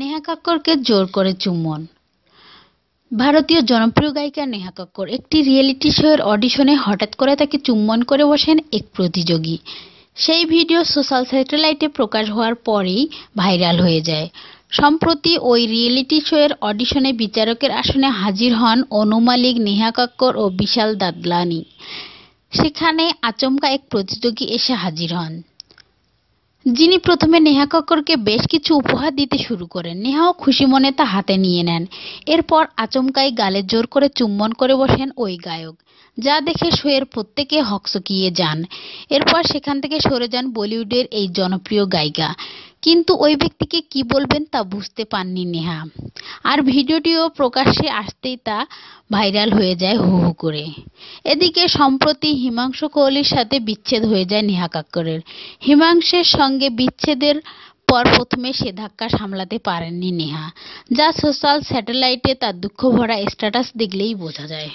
নেহা কাক্করকে জোর করে চুম্বন ভারতীয় জনপ্রিয় গায়িকা নেহা কাক্কর একটি রিয়েলিটি শোয়ের অডিশনে হঠাৎ করে তাকে চুম্বন করে বসেন এক প্রতিযোগী সেই ভিডিও সোশ্যাল স্যাটেলাইটে প্রকাশ হওয়ার পরেই ভাইরাল হয়ে যায় সম্প্রতি ওই রিয়েলিটি শোয়ের অডিশনে বিচারকের আসনে হাজির হন অনু মালিক নেহা কাক্কর ও বিশাল দাদলানি সেখানে আচমকা এক প্রতিযোগী এসে হাজির হন যিনি প্রথমে নেহা কক্করকে বেশ কিছু উপহার দিতে শুরু করেন নেহাও খুশি মনে তা হাতে নিয়ে নেন এরপর আচমকাই গালে জোর করে চুম্বন করে বসেন ওই গায়ক যা দেখে শোয়ের প্রত্যেকে হকচকিয়ে যান এরপর সেখান থেকে সরে যান বলিউডের এই জনপ্রিয় গায়িকা কিন্তু ওই ব্যক্তিকে কি বলবেন তা বুঝতে পাননি নেহা আর ভিডিওটিও প্রকাশ্যে আসতেই তা ভাইরাল হয়ে যায় হু হু করে এদিকে সম্প্রতি হিমাংশু কোহলির সাথে বিচ্ছেদ হয়ে যায় নেহা কাক্করের হিমাংশের সঙ্গে বিচ্ছেদের পর প্রথমে সে ধাক্কা সামলাতে পারেননি নেহা যা সোশ্যাল স্যাটেলাইটে তার দুঃখ ভরা স্ট্যাটাস দেখলেই বোঝা যায়